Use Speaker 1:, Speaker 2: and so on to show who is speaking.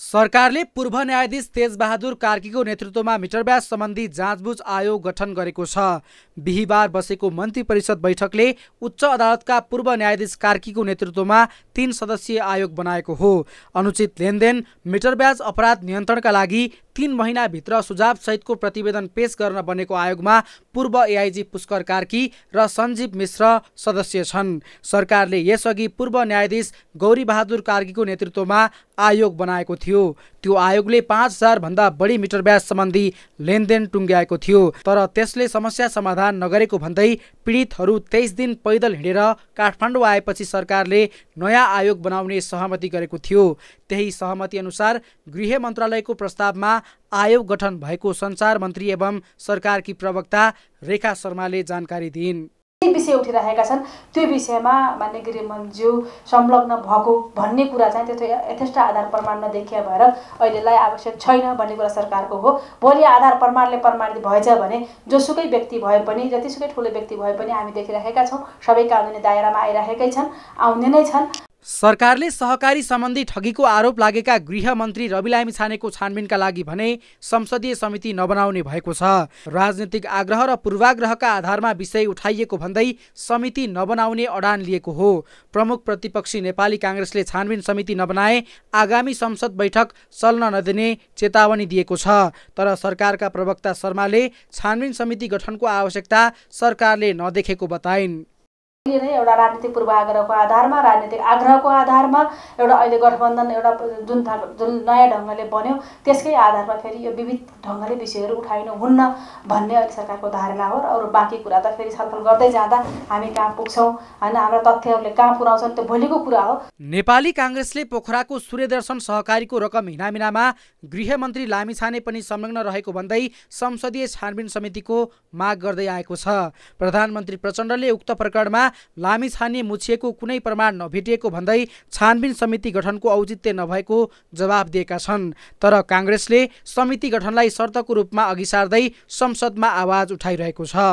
Speaker 1: सरकारले पूर्व न्यायाधीश तेजबहादुर कार्कीको नेतृत्वमा मिटरब्याज सम्बन्धी जाँचबुझ आयोग गठन गरेको छ बिहिबार बसेको मन्त्री परिषद बैठकले उच्च अदालतका पूर्व न्यायाधीश कार्कीको नेतृत्वमा तीन सदस्यीय आयोग बनाएको हो अनुचित लेनदेन मिटरब्याज अपराध नियन्त्रणका लागि तीन महिनाभित्र सुझावसहितको प्रतिवेदन पेश गर्न बनेको आयोगमा पूर्व एआइजी पुष्कर कार्की र सञ्जीव मिश्र सदस्य छन् सरकारले यसअघि पूर्व न्यायाधीश गौरीबहादुर कार्कीको नेतृत्वमा आयोग बनाएको थियो त्यो आयोगले पाँच हजारभन्दा बढी मिटर ब्याज सम्बन्धी लेनदेन टुङ्ग्याएको थियो तर त्यसले समस्या समाधान नगरेको भन्दै पीडितहरू तेइस दिन पैदल हिँडेर काठमाडौँ आएपछि सरकारले नयाँ आयोग बनाउने सहमति गरेको थियो त्यही सहमति अनुसार गृह मन्त्रालयको प्रस्तावमा आयोग गठन भएको सञ्चार मन्त्री एवं सरकारकी प्रवक्ता रेखा शर्माले जानकारी दिइन् विषय उठिरहेका छन् त्यो विषयमा
Speaker 2: मान्य गिरिमनज्यू संलग्न भएको भन्ने कुरा चाहिँ त्यो यथेष्ट आधार प्रमाण नदेखिया भएर अहिलेलाई आवश्यक छैन भन्ने कुरा सरकारको हो भोलि आधार प्रमाणले प्रमाणित भएछ भने जोसुकै व्यक्ति भए पनि जतिसुकै ठुलो व्यक्ति भए पनि हामी देखिरहेका छौँ सबै कानुनी दायरामा आइरहेकै छन् आउने नै छन्
Speaker 1: सरकारले सहकारी सम्बन्धी ठगीको आरोप लागेका गृहमन्त्री रवि लामी छानेको छानबिनका लागि भने संसदीय समिति नबनाउने भएको छ राजनीतिक आग्रह र पूर्वाग्रहका आधारमा विषय उठाइएको भन्दै समिति नबनाउने अडान लिएको हो प्रमुख प्रतिपक्षी नेपाली काङ्ग्रेसले छानबिन समिति नबनाए आगामी संसद बैठक चल्न नदिने चेतावनी दिएको छ तर सरकारका प्रवक्ता शर्माले छानबिन समिति गठनको आवश्यकता सरकारले नदेखेको बताइन्
Speaker 2: नै एउटा राजनीतिक पूर्वाग्रहको आधारमा राजनीतिक आग्रहको आधारमा एउटा अहिले गठबन्धन एउटा जुन जुन नयाँ ढङ्गले बन्यो त्यसकै आधारमा फेरि यो विविध ढङ्गले विषयहरू उठाइनु हुन्न भन्ने अहिले सरकारको धारणा हो र अरू बाँकी कुरा त फेरि छलफल गर्दै जाँदा हामी कहाँ पुग्छौँ होइन हाम्रा तथ्यहरूले
Speaker 1: कहाँ पुऱ्याउँछन् त्यो भोलिको कुरा हो नेपाली काङ्ग्रेसले पोखराको सूर्यदर्शन सहकारीको रकम हिनामिनामा गृहमन्त्री लामिछाने पनि संलग्न रहेको भन्दै संसदीय छानबिन समितिको माग गर्दै आएको छ प्रधानमन्त्री प्रचण्डले उक्त प्रकरणमा लामी छानी मुछिएको कुनै प्रमाण नभेटिएको भन्दै छानबिन समिति गठनको औचित्य नभएको जवाब दिएका छन् तर काङ्ग्रेसले समिति गठनलाई शर्तको रूपमा अघि सार्दै संसदमा आवाज उठाइरहेको छ